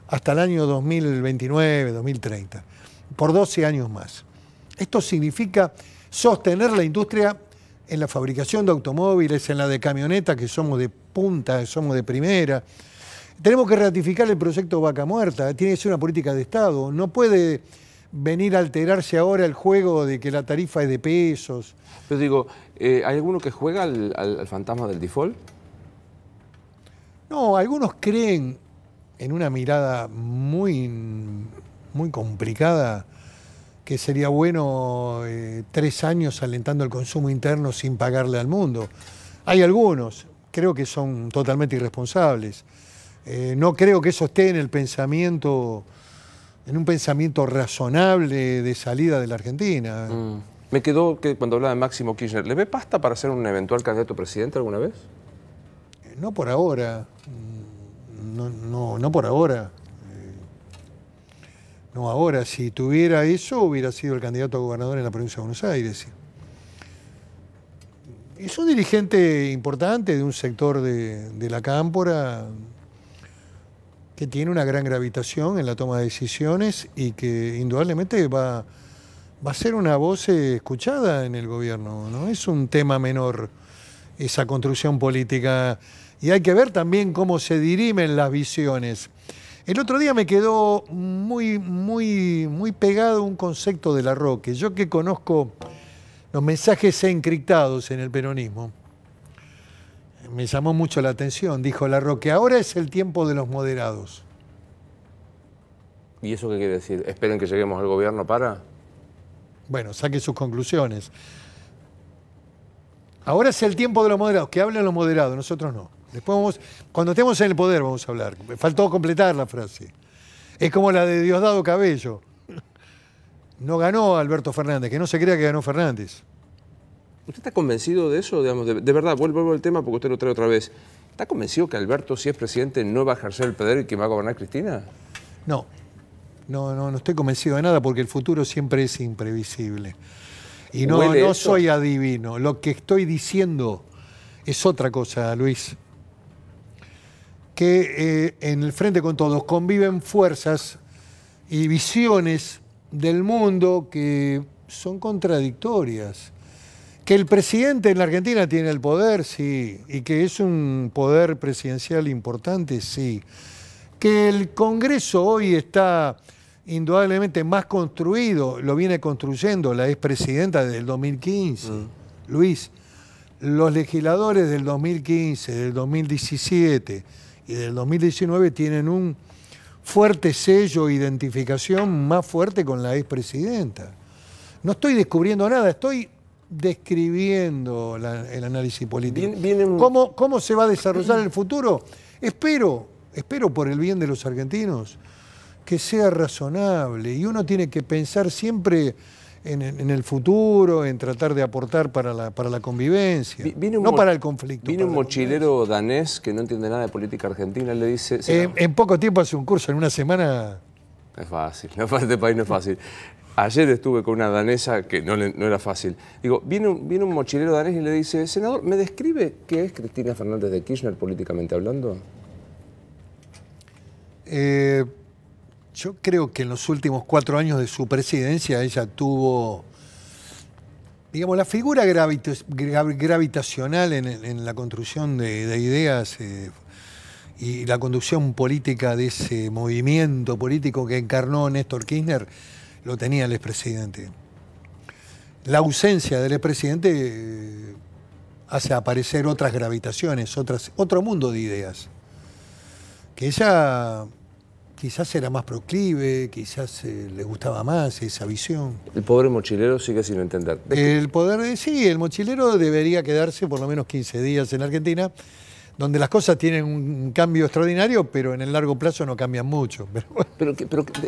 hasta el año 2029, 2030, por 12 años más. Esto significa sostener la industria en la fabricación de automóviles, en la de camionetas, que somos de punta, somos de primera, tenemos que ratificar el proyecto Vaca Muerta, tiene que ser una política de Estado, no puede venir a alterarse ahora el juego de que la tarifa es de pesos. Yo digo, eh, ¿hay alguno que juega al, fantasma del default? No, algunos creen en una mirada muy, muy complicada que sería bueno eh, tres años alentando el consumo interno sin pagarle al mundo. Hay algunos, creo que son totalmente irresponsables. Eh, no creo que eso esté en el pensamiento, en un pensamiento razonable de salida de la Argentina. Mm. Me quedó que cuando hablaba de Máximo Kirchner, ¿le ve pasta para ser un eventual candidato a presidente alguna vez? Eh, no por ahora. Mm, no, no, por ahora. Eh, no ahora. Si tuviera eso, hubiera sido el candidato a gobernador en la provincia de Buenos Aires. Es un dirigente importante de un sector de la cámpora, que tiene una gran gravitación en la toma de decisiones y que indudablemente va, va a ser una voz eh, escuchada en el gobierno. No es un tema menor esa construcción política y hay que ver también cómo se dirimen las visiones. El otro día me quedó muy, muy, muy pegado un concepto de la Roque. Yo que conozco los mensajes encriptados en el peronismo me llamó mucho la atención. Dijo Larroque, ahora es el tiempo de los moderados. ¿Y eso qué quiere decir? ¿Esperen que lleguemos al gobierno para? Bueno, saque sus conclusiones. Ahora es el tiempo de los moderados, que hablen los moderados, nosotros no. Después vamos, cuando estemos en el poder vamos a hablar. Faltó completar la frase. Es como la de Diosdado Cabello. No ganó Alberto Fernández, que no se crea que ganó Fernández. ¿Usted está convencido de eso? de, verdad, vuelvo, al tema porque usted lo trae otra vez. ¿Está convencido que Alberto, si es presidente, no va a ejercer el poder y que va a gobernar Cristina? No. No, no, no estoy convencido de nada porque el futuro siempre es imprevisible. Y no, soy adivino. Lo que estoy diciendo es otra cosa, Luis. Que eh, en el Frente con Todos conviven fuerzas y visiones del mundo que son contradictorias. Que el presidente en la Argentina tiene el poder, sí, y que es un poder presidencial importante, sí. Que el Congreso hoy está indudablemente más construido, lo viene construyendo la expresidenta del 2015, mm. Luis. Los legisladores del 2015, del 2017 y del 2019 tienen un fuerte sello, e identificación más fuerte con la expresidenta. No estoy descubriendo nada, estoy describiendo el análisis político. ¿Cómo, se va a desarrollar el futuro? Espero, espero por el bien de los argentinos, que sea razonable. Y uno tiene que pensar siempre en, el futuro, en tratar de aportar para la, para la convivencia, no para el conflicto. Viene un mochilero danés que no entiende nada de política argentina, le dice... Eh, en poco tiempo hace un curso, en una semana... es fácil, este país no es fácil. Ayer estuve con una danesa que no, era fácil. Digo, viene un, viene un, mochilero danés y le dice, senador, ¿me describe qué es Cristina Fernández de Kirchner políticamente hablando? Eh, yo creo que en los últimos cuatro años de su presidencia ella tuvo, digamos, la figura gravitacional en, la construcción de, ideas. Eh, y la conducción política de ese movimiento político que encarnó Néstor Kirchner lo tenía el expresidente. La ausencia del expresidente eh, hace aparecer otras gravitaciones, otras, otro mundo de ideas, que ella quizás era más proclive, quizás eh, le gustaba más esa visión. El pobre mochilero sigue sin entender. El poder, sí, el mochilero debería quedarse por lo menos 15 días en Argentina donde las cosas tienen un cambio extraordinario, pero en el largo plazo no cambian mucho. Pero,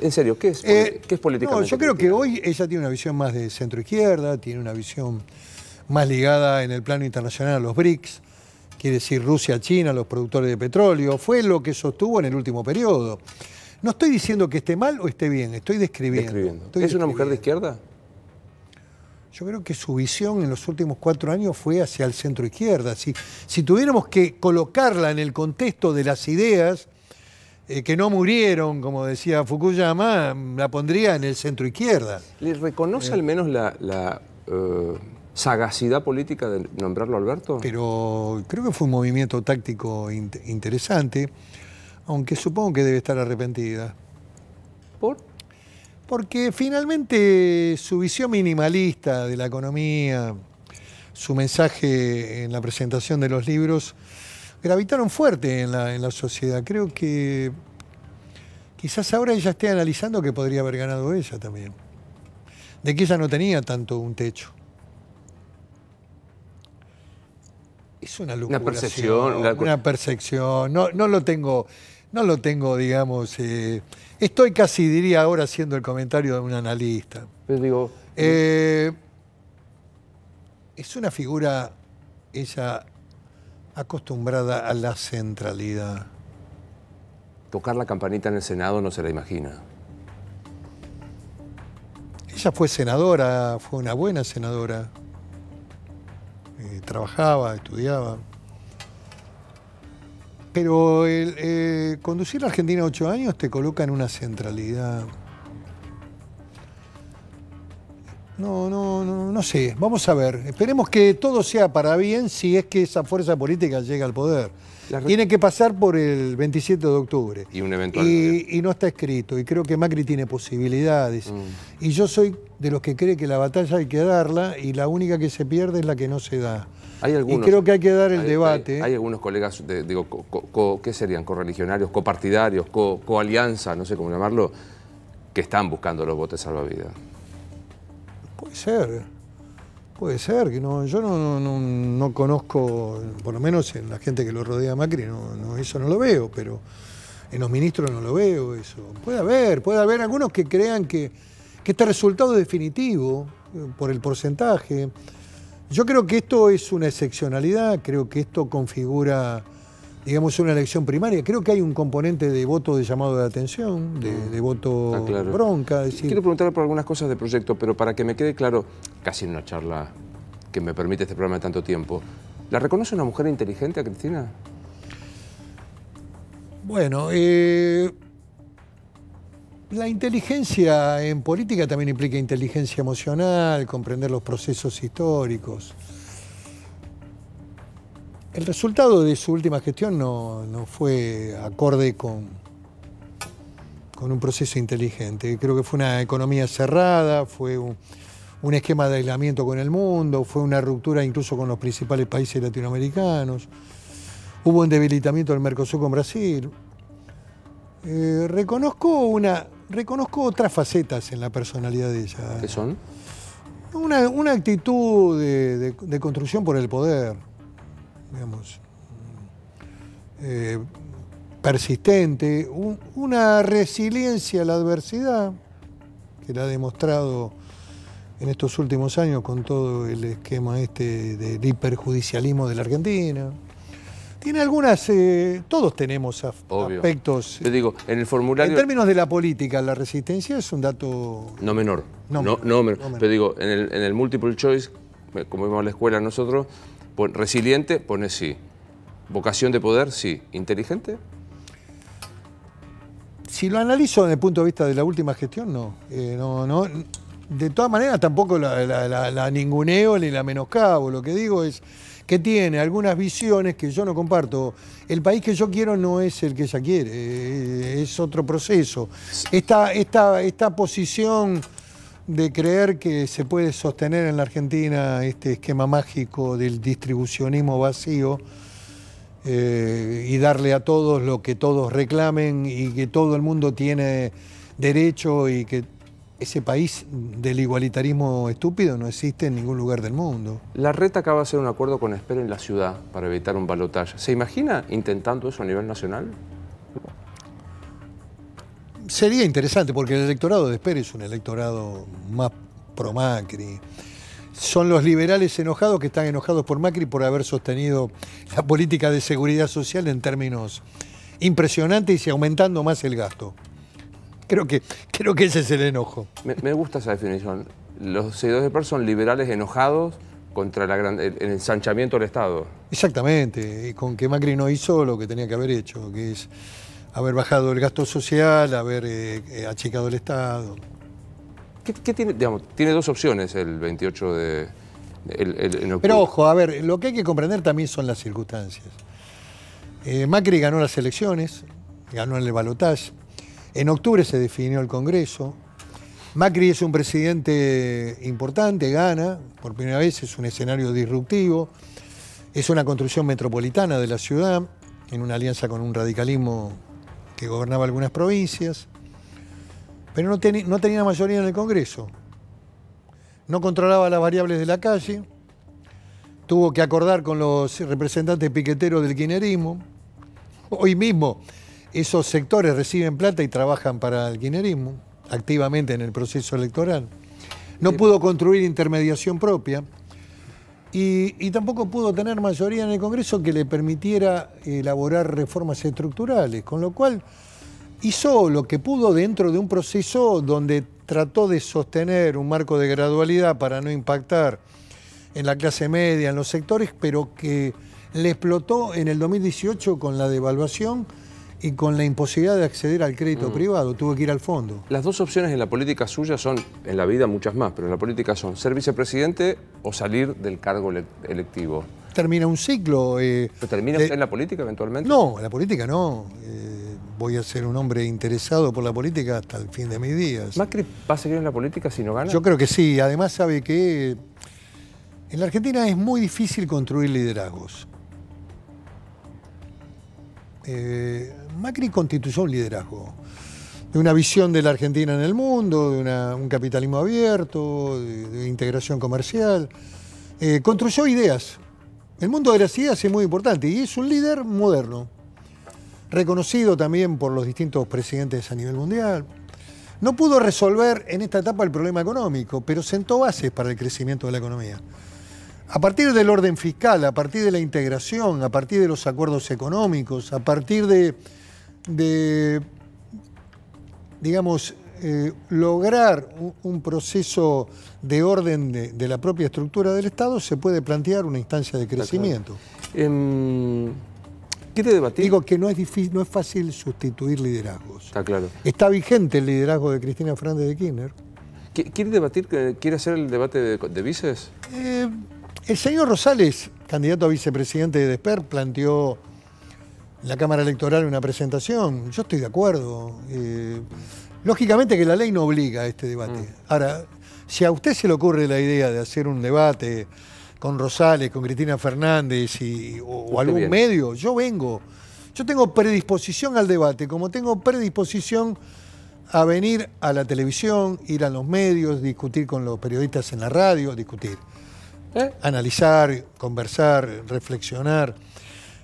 en serio, eh, ¿qué es, política? No, yo creo que hoy ella tiene una visión más de centro-izquierda, tiene una visión más ligada en el plano internacional a los BRICS, quiere decir Rusia, China, los productores de petróleo, fue lo que sostuvo en el último periodo. No estoy diciendo que esté mal o esté bien, estoy describiendo. ¿Es una mujer de izquierda? Yo creo que su visión en los últimos cuatro años fue hacia el centro izquierda. Si, tuviéramos que colocarla en el contexto de las ideas eh, que no murieron, como decía Fukuyama, la pondría en el centro izquierda. ¿Le reconoce al menos la, eh, sagacidad política de nombrarlo Alberto? Pero creo que fue un movimiento táctico interesante, aunque supongo que debe estar arrepentida. ¿Por? Porque finalmente su visión minimalista de la economía, su mensaje en la presentación de los libros, gravitaron fuerte en la, sociedad. Creo que quizás ahora ella esté analizando que podría haber ganado ella también. De que ella no tenía tanto un techo. Es una locura. Una percepción. Una, percepción. No, lo tengo, no lo tengo, digamos. Eh, Estoy casi, diría ahora, haciendo el comentario de un analista. digo, eh, es una figura, ella, acostumbrada a la centralidad. Tocar la campanita en el Senado no se la imagina. Ella fue senadora, fue una buena senadora. Eh, trabajaba, estudiaba pero el, eh, conducir a Argentina ocho años te coloca en una centralidad. no, no, no sé. Vamos a ver. Esperemos que todo sea para bien si es que esa fuerza política llega al poder. Tiene que pasar por el 27 de octubre. Y un Y, no está escrito. Y creo que Macri tiene posibilidades. Mm. Y yo soy de los que cree que la batalla hay que darla y la única que se pierde es la que no se da. Hay algunos, y creo que hay que dar el debate. Hay, algunos colegas, digo, co, ¿qué serían? ¿Correligionarios, copartidarios, coalianza, no sé cómo llamarlo, que están buscando los botes salvavidas. Puede ser. Puede ser, que no, yo no, conozco, por lo menos en la gente que lo rodea Macri, eso no lo veo, pero en los ministros no lo veo eso. Puede haber, puede haber algunos que crean que, que este resultado definitivo eh, por el porcentaje. Yo creo que esto es una excepcionalidad, creo que esto configura digamos, una elección primaria. Creo que hay un componente de voto de llamado de atención, de, mm. voto ah, bronca. Quiero preguntarle por algunas cosas del proyecto, pero para que me quede claro, casi en una charla que me permite este programa de tanto tiempo, ¿la reconoce una mujer inteligente a Cristina? Bueno, eh, la inteligencia en política también implica inteligencia emocional, comprender los procesos históricos. El resultado de su última gestión no, fue acorde con, con un proceso inteligente. Creo que fue una economía cerrada, fue un, esquema de aislamiento con el mundo, fue una ruptura incluso con los principales países latinoamericanos, hubo un debilitamiento del Mercosur con Brasil. Eh, reconozco, una, reconozco otras facetas en la personalidad de ella. ¿Qué son? Una, actitud de construcción por el poder eh, persistente, una resiliencia a la adversidad, que la ha demostrado en estos últimos años con todo el esquema este del hiperjudicialismo de la Argentina. Tiene algunas, eh, todos tenemos aspectos. digo, en el formulario. En términos de la política, la resistencia es un dato. No menor. No, no, menor. Pero digo, en el, en el multiple choice, eh, como vimos en la escuela nosotros, resiliente, Pone sí. Vocación de poder, sí. Inteligente. Si lo analizo desde el punto de vista de la última gestión, no. Eh, no, no. De todas maneras, tampoco la, ninguneo ni la menoscabo. Lo que digo es que tiene algunas visiones que yo no comparto. El país que yo quiero no es el que ella quiere, eh, es otro proceso. esta posición de creer que se puede sostener en la Argentina este esquema mágico del distribucionismo vacío eh, y darle a todos lo que todos reclamen y que todo el mundo tiene derecho y que ese país del igualitarismo estúpido no existe en ningún lugar del mundo. La reta acaba de hacer un acuerdo con Espero en la ciudad para evitar un balotaje. ¿Se imagina intentando eso a nivel nacional? sería interesante, porque el electorado de pérez es un electorado más pro Macri. Son los liberales enojados que están enojados por Macri por haber sostenido la política de seguridad social en términos impresionantes y aumentando más el gasto. Creo que, creo que ese es el enojo. Me, gusta esa definición. Los seguidores de PER son liberales enojados contra el, ensanchamiento del Estado. Exactamente, y con que Macri no hizo lo que tenía que haber hecho, que es haber bajado el gasto social, haber eh, eh, achicado el Estado. ¿Qué, tiene, digamos, tiene dos opciones el 28 de... El, Pero ojo, a ver, lo que hay que comprender también son las circunstancias. Eh, Macri ganó las elecciones, ganó el balotaje. En octubre se definió el Congreso. Macri es un presidente importante, gana, por primera vez es un escenario disruptivo, es una construcción metropolitana de la ciudad, en una alianza con un radicalismo que gobernaba algunas provincias, pero no, no tenía mayoría en el Congreso. No controlaba las variables de la calle, tuvo que acordar con los representantes piqueteros del guinerismo. Hoy mismo esos sectores reciben plata y trabajan para el guinerismo, activamente en el proceso electoral. No pudo construir intermediación propia. Y, tampoco pudo tener mayoría en el Congreso que le permitiera elaborar reformas estructurales, con lo cual hizo lo que pudo dentro de un proceso donde trató de sostener un marco de gradualidad para no impactar en la clase media, en los sectores, pero que le explotó en el 2018 con la devaluación y con la imposibilidad de acceder al crédito mm. privado, tuve que ir al fondo. Las dos opciones en la política suya son, en la vida muchas más, pero en la política son ser vicepresidente o salir del cargo electivo. Termina un ciclo. Eh, ¿Pero termina usted en la política eventualmente? No, en la política no. Eh, voy a ser un hombre interesado por la política hasta el fin de mis días. ¿Macri va a seguir en la política si no gana? Yo creo que sí. Además sabe que en la Argentina es muy difícil construir liderazgos. Eh, Macri constituyó un liderazgo de una visión de la Argentina en el mundo, de un capitalismo abierto, de, integración comercial. Eh, construyó ideas. El mundo de las ideas es muy importante y es un líder moderno, reconocido también por los distintos presidentes a nivel mundial. No pudo resolver en esta etapa el problema económico, pero sentó bases para el crecimiento de la economía. A partir del orden fiscal, a partir de la integración, a partir de los acuerdos económicos, a partir de de, digamos, eh, lograr un, proceso de orden de, la propia estructura del Estado, se puede plantear una instancia de crecimiento. Em, ¿Quiere debatir? Digo que no es, difícil, no es fácil sustituir liderazgos. Está claro. Está vigente el liderazgo de Cristina Fernández de Kirchner. ¿Quiere debatir? ¿Quiere hacer el debate de, de vices? Eh, el señor Rosales, candidato a vicepresidente de DESPER, planteó la Cámara Electoral una presentación. Yo estoy de acuerdo. Eh, lógicamente que la ley no obliga a este debate. Mm. Ahora, si a usted se le ocurre la idea de hacer un debate con Rosales, con Cristina Fernández y, o, algún medio, yo vengo. Yo tengo predisposición al debate, como tengo predisposición a venir a la televisión, ir a los medios, discutir con los periodistas en la radio, discutir, ¿Eh? analizar, conversar, reflexionar.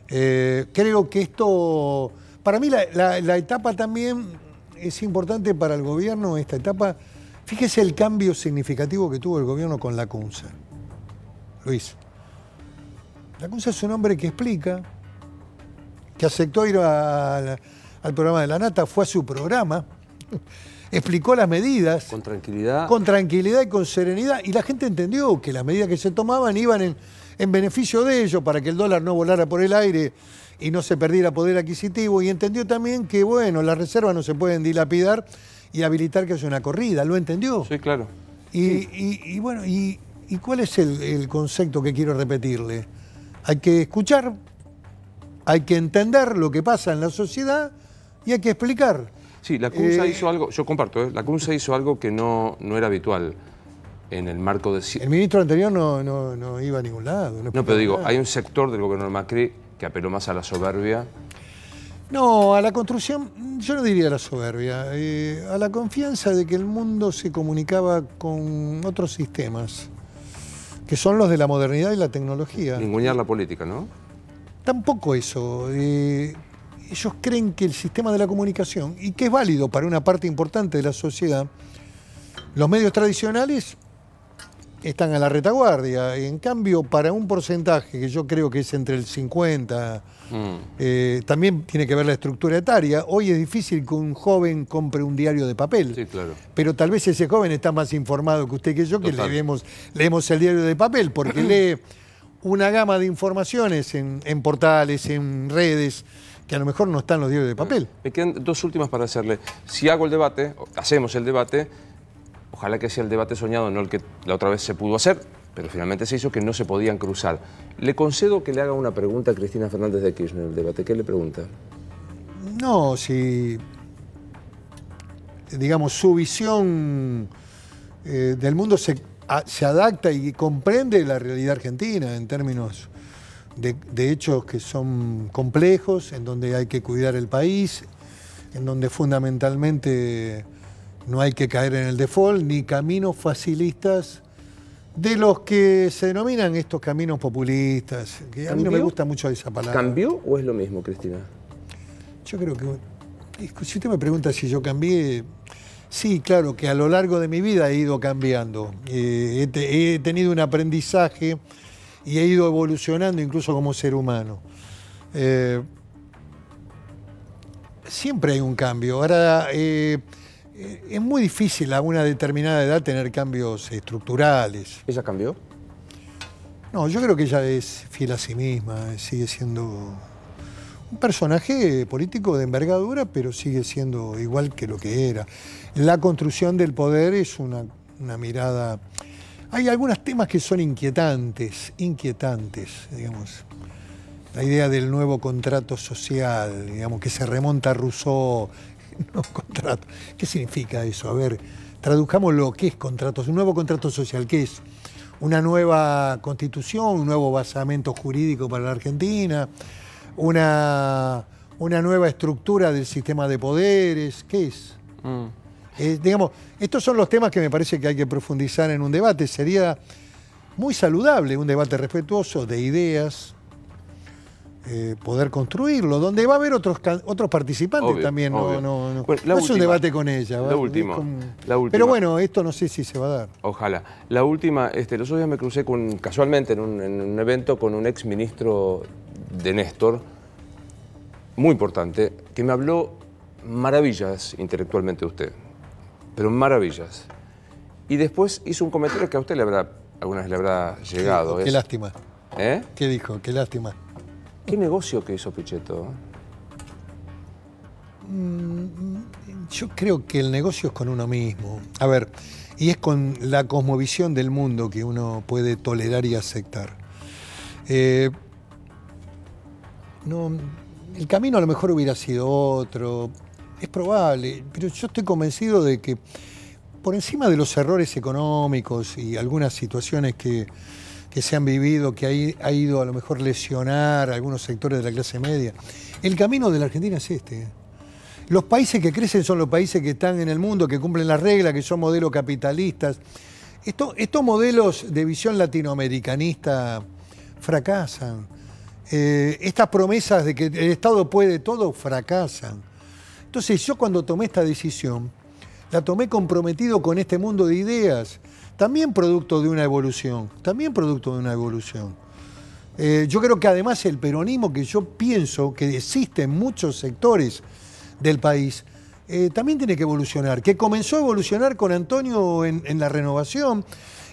Eh, creo que esto, para mí la, etapa también es importante para el gobierno, esta etapa, fíjese el cambio significativo que tuvo el gobierno con la CUNSA. Luis, la CUNSA es un hombre que explica, que aceptó ir al programa de la Nata, fue a su programa, explicó las medidas. Con tranquilidad. Con tranquilidad y con serenidad. Y la gente entendió que las medidas que se tomaban iban en en beneficio de ellos, para que el dólar no volara por el aire y no se perdiera poder adquisitivo, y entendió también que, bueno, las reservas no se pueden dilapidar y habilitar que haya una corrida, ¿lo entendió? Sí, claro. Y, bueno, y, cuál es el, concepto que quiero repetirle? Hay que escuchar, hay que entender lo que pasa en la sociedad y hay que explicar. Sí, la CUNSA eh, hizo algo, yo comparto, ¿eh? la CUNSA hizo algo que no, no era habitual en el marco de... El ministro anterior no, no, iba a ningún lado. No, pero digo, hay un sector del gobierno de Macri que apeló más a la soberbia. No, a la construcción, yo no diría la soberbia, eh, a la confianza de que el mundo se comunicaba con otros sistemas, que son los de la modernidad y la tecnología. Ningunear la política, ¿no? Tampoco eso. Eh, ellos creen que el sistema de la comunicación, y que es válido para una parte importante de la sociedad, los medios tradicionales están a la retaguardia. En cambio, para un porcentaje que yo creo que es entre el 50, mm. eh, también tiene que ver la estructura etaria. Hoy es difícil que un joven compre un diario de papel. Sí, claro. Pero tal vez ese joven está más informado que usted que yo, que leemos, el diario de papel, porque lee una gama de informaciones en portales, en redes que a lo mejor no están los diarios de papel. Me quedan dos últimas para hacerle. Si hago el debate, hacemos el debate, Ojalá que sea el debate soñado, no el que la otra vez se pudo hacer, pero finalmente se hizo que no se podían cruzar. Le concedo que le haga una pregunta a Cristina Fernández de Kirchner en el debate. ¿Qué le pregunta? No, si, digamos, su visión eh, del mundo se, adapta y comprende la realidad argentina en términos de hechos que son complejos, en donde hay que cuidar el país, en donde fundamentalmente no hay que caer en el default ni caminos facilistas de los que se denominan estos caminos populistas, que a mí no me gusta mucho esa palabra. ¿Cambió o es lo mismo, Cristina? Yo creo que... Si usted me pregunta si yo cambié, sí, claro, que a lo largo de mi vida he ido cambiando. Eh, he, tenido un aprendizaje y he ido evolucionando incluso como ser humano. Eh, siempre hay un cambio. Ahora... Eh, eh, es muy difícil a una determinada edad tener cambios estructurales. ¿Ella cambió? No, yo creo que ella es fiel a sí misma, eh, sigue siendo un personaje político de envergadura, pero sigue siendo igual que lo que era. La construcción del poder es una, mirada... Hay algunos temas que son inquietantes, inquietantes, digamos. La idea del nuevo contrato social, digamos, que se remonta a Rousseau, ¿Qué significa eso? A ver, traduzcamos lo que es contratos. Un nuevo contrato social, ¿qué es? Una nueva constitución, un nuevo basamento jurídico para la Argentina, una, una nueva estructura del sistema de poderes, ¿qué es? Mm. Eh, digamos, estos son los temas que me parece que hay que profundizar en un debate. Sería muy saludable un debate respetuoso de ideas, eh, poder construirlo, donde va a haber otros, otros participantes también. es un debate con ella. La última, la última, Pero bueno, esto no sé si se va a dar. Ojalá. La última, este, los otros días me crucé con, casualmente en un, evento con un ex ministro de Néstor, muy importante, que me habló maravillas intelectualmente de usted, pero maravillas. Y después hizo un comentario que a usted le habrá, algunas le habrá llegado. Qué, lástima. ¿Eh? ¿Qué dijo? Qué lástima. ¿Qué negocio que hizo Pichetto? Mm, yo creo que el negocio es con uno mismo. A ver, y es con la cosmovisión del mundo que uno puede tolerar y aceptar. Eh, el camino a lo mejor hubiera sido otro, es probable, pero yo estoy convencido de que por encima de los errores económicos y algunas situaciones que, que se han vivido, que ha, ido a lo mejor lesionar a algunos sectores de la clase media. El camino de la Argentina es este. Los países que crecen son los países que están en el mundo, que cumplen las reglas, que son modelos capitalistas. estos modelos de visión latinoamericanista fracasan. Eh, estas promesas de que el Estado puede todo fracasan. Entonces yo cuando tomé esta decisión, la tomé comprometido con este mundo de ideas también producto de una evolución, también producto de una evolución. Eh, yo creo que además el peronismo, que yo pienso que existe en muchos sectores del país, eh, también tiene que evolucionar, que comenzó a evolucionar con Antonio en, la renovación,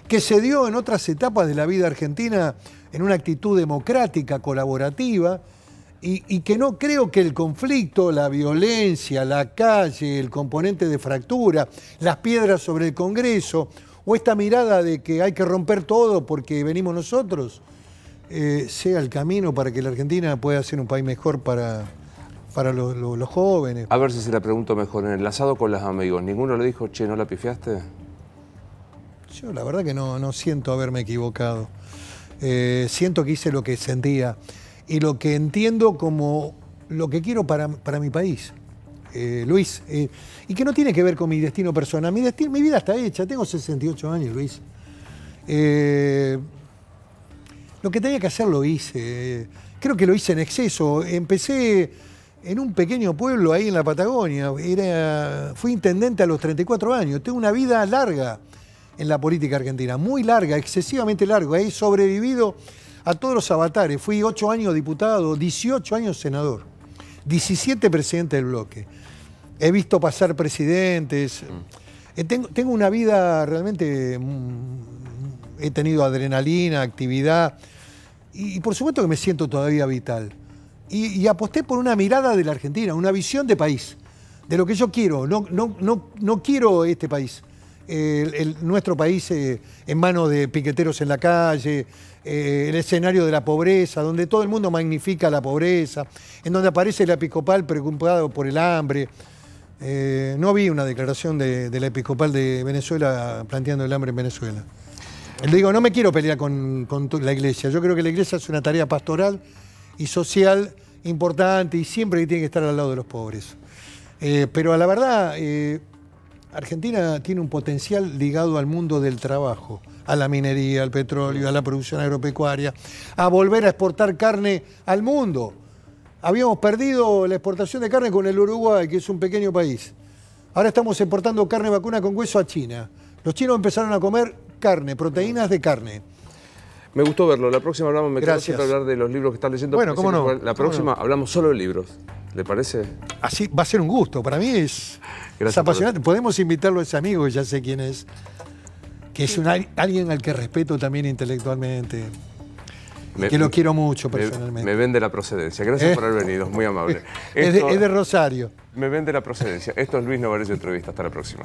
que se dio en otras etapas de la vida argentina en una actitud democrática, colaborativa, y que no creo que el conflicto, la violencia, la calle, el componente de fractura, las piedras sobre el Congreso, o esta mirada de que hay que romper todo porque venimos nosotros, eh, sea el camino para que la Argentina pueda ser un país mejor para, para los jóvenes. A ver si se la pregunto mejor, enlazado con los amigos, ¿ninguno le dijo, che, no la pifiaste? Yo la verdad que no, no siento haberme equivocado. Eh, siento que hice lo que sentía y lo que entiendo como lo que quiero para, para mi país. Eh, Luis, eh, y que no tiene que ver con mi destino personal. Mi, mi vida está hecha, tengo 68 años, Luis. Eh, lo que tenía que hacer lo hice. Creo que lo hice en exceso. Empecé en un pequeño pueblo ahí en la Patagonia. fui intendente a los 34 años. Tengo una vida larga en la política argentina, muy larga, excesivamente larga. He sobrevivido a todos los avatares. Fui 8 años diputado, 18 años senador. 17 presidentes del bloque. He visto pasar presidentes. Eh, tengo, una vida realmente... Mm, he tenido adrenalina, actividad. Y, por supuesto que me siento todavía vital. Y, aposté por una mirada de la Argentina, una visión de país, de lo que yo quiero. No, no, no quiero este país nuestro país eh, en manos de piqueteros en la calle, eh, el escenario de la pobreza, donde todo el mundo magnifica la pobreza, en donde aparece el episcopal preocupado por el hambre. Eh, no vi una declaración del episcopal de Venezuela planteando el hambre en Venezuela. Le digo, no me quiero pelear con, la iglesia. Yo creo que la iglesia es una tarea pastoral y social importante y siempre tiene que estar al lado de los pobres. pero a la verdad, Argentina tiene un potencial ligado al mundo del trabajo, a la minería, al petróleo, a la producción agropecuaria, a volver a exportar carne al mundo. Habíamos perdido la exportación de carne con el Uruguay, que es un pequeño país. Ahora estamos exportando carne vacuna con hueso a China. Los chinos empezaron a comer carne, proteínas de carne. Me gustó verlo. La próxima hablamos, me Gracias. hablar de los libros que están leyendo. Bueno, cómo no. La próxima hablamos solo de libros. ¿Le parece? Así va a ser un gusto. Para mí es es apasionante. Podemos invitarlo a ese amigo, ya sé quién es, que es un, alguien al que respeto también intelectualmente. que lo quiero mucho personalmente. Me, vende la procedencia. Gracias eh. por haber venido, es muy amable. es, de, Rosario. Me vende la procedencia. Esto es Luis Novares de Entrevista. Hasta la próxima.